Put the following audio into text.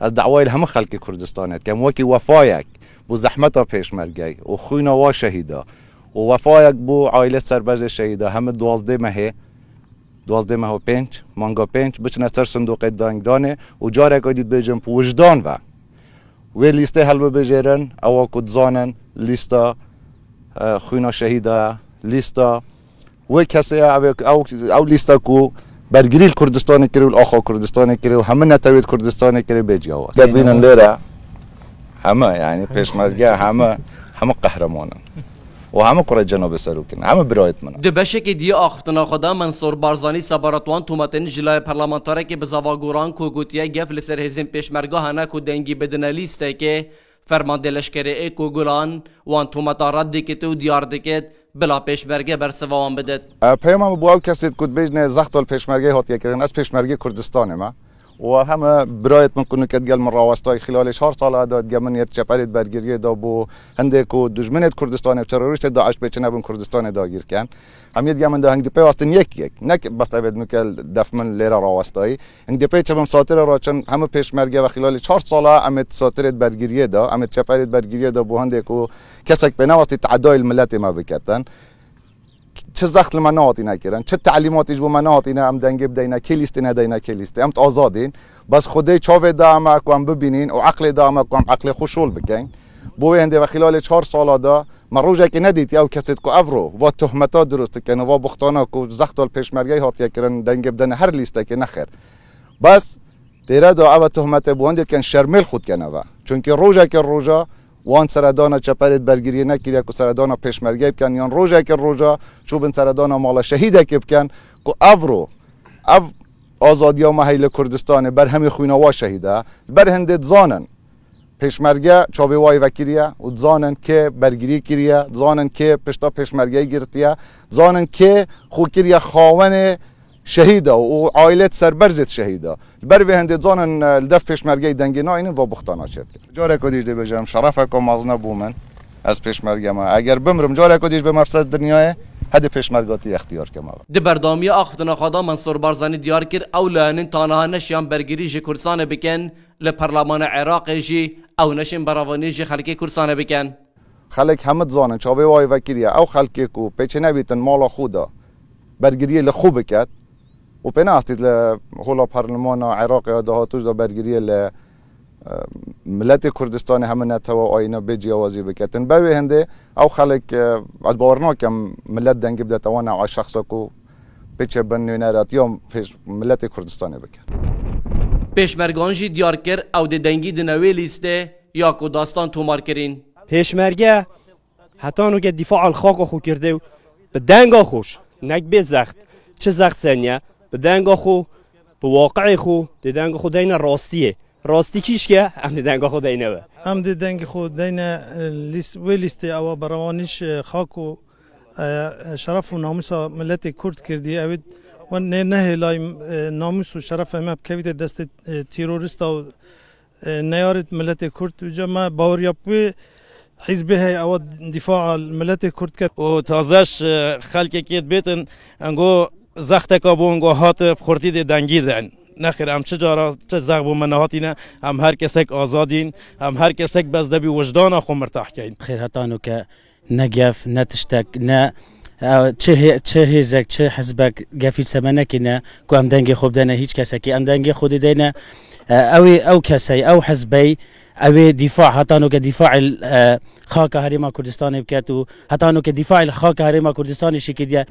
از دعوای همه خلق کردستانت که وکی وفایک بو زحمت پیش مرگی و خوینا وا شهیدا و وفایک بو عائله سربرز شهیدا همه دوازده مهه دوازده و پنج مانگا پنج بچنه سر صندوق دانه و جاره آدید بیجن پو وجدان و وی لیسته هلو بجیرن اه، او کدزانن لیستا خوینا شهیدا لیستا وی کسی او, او لیستا کو برگریل کردستان کری و آخا کردستان کری و همه نتوید کردستان کری به جواز که بینن لیره همه یعنی پیشمرگه همه همه قهرمانن و همه کره جنوب سروکن همه برایت من دبشکی دی آختنا خدا منصور بارزانی سبارتوان تومتن جلای پرلمانتاره که بزاواگوران کو گوتیه گفل سر هزین پیشمرگه هنه کو دنگی بدنه لیسته که فرمان دلشکری کو گلان وان تومتا ردی که تو دیار بلا پیشمرگه بر سوام بدد پیام هم بواو کسی کود بیجنه زخت و پیشمرگه هاتیه کردن از پیشمرگه کردستان ما وهما برايت من كنو كتقال من رواستاي خلال شهر طالع دا جمنية شبالت برجرية دا بو هندك ودجمنة كردستان وتروريست داعش بيتنا بن كردستان دا غير كان هم يتجمن دا هنگ دبي واستن يك يك نك بس تبد نكال دفمن ليرا رواستاي هنگ دبي چبم ساتر راچن همه پیش مرگه و خلال چهار ساله امت ساترت برگیریه دا امت چپرت برگیریه دا بو هندک و کسک به نواستی تعدای الملت ما بکتن چه زخل ما ناعطینا چه تعلیمات یجبو ما نه، ام دنگ کلیست نه دینه کلیست ام آزادین بس چا چاو ما کوم ببینین و عقل ما کوم عقل خوشول بکین بو هنده و خلال چهار سالا دا ما روزه که ندید یو کو کو ابرو و تهمتا درست کنه و بختانا زخت زختال پیشمرگی هاتیه کرن دنگ بدن هر لیسته که نخیر بس دیره دا او تهمت بوندید کن شرمل خود کنه و چون که روزه که روزه وان سردان چپرت بلگیری نکیر یک سردان پشمرگه بکن یان روژه که روژا چوبن سردانا مال شهیده که بکن که او رو او آزادی و محیل کردستان بر همی خوینوا شهیده بر هندت زانن پشمرگه چاوی وای وکیریه و زانن که برگیری کریه زانن که پشتا پشمرگه گرتیه زانن که خوکریه خاون شهيده وعائلات سربرزت شهيده البروي هندزان الدف پشمرگي دنگناين و بختانا شد جاره کدیش دی بجم شرفکم از نبومن از پشمرگم اگر بمرم جاره کدیش به مفسد دنیای هد پشمرگاتی اختیار کما د بردامی اخدنا خدا منصور بارزانی دیار کرد او لانن تانها نشیان برگیری جی کردستان بکن ل پارلمان عراق جی او نشین براوانی جی خلکی کردستان بکن خلک همه زانن چاوی وای وکیریه او خلکی کو پیچ نبیتن مال خودا برگیری لخوب کد وبناستي هولا برلمانا عراقي ده هاتوش ده برگیری ل ملت کردستان همه نتوا آینه به جیوازی بکتن به هنده او خلق از باورنا کم ملت دنگی بده توانا او شخصا کو بچه بن نرات یا ملت کردستان بکن پیشمرگان جی دیار کر او د دنگی د نوې لیسته یا کو داستان تومار کرین پیشمرگه حتی که دفاع الخاق خو کرده به دنگا خوش نک به زخت چه زخت سنیه به دنگا خو به واقع خو ده خود خو راستیه راستی کیش که هم دنگا خو دینه و هم ده دنگ خو دینه لیست وی لیست او بروانش خاک و شرف و ناموس ملت کرد کردی اوید و نه نه لای ناموس و شرف ما بکوید دست تیروریست و نیارت ملت کرد و ما باور یابوی حزب هی او دفاع ملت کرد کرد و تازش خلک کید بیتن انگو زخت کابون و هات خورتی ده دنگی دن نخیر هم چه جارا چه زخ زغب و منهاتین هم هر کسک آزادین هم هر کسک بزده بی وجدان خو مرتاح کین خیر هتانو که نگف نتشتک نه آه، چه چه هیزک چه حزبک گفی سمنه که نه که هم دنگی خوب دنه هیچ کسکی ام دنگی خودی دینه آه، اوی او کسی او حزبی او دفاع هاتانو که دفاع اه، خاک هریما کردستان بکت و هاتانو که دفاع خاک هریما کردستان شکیدیه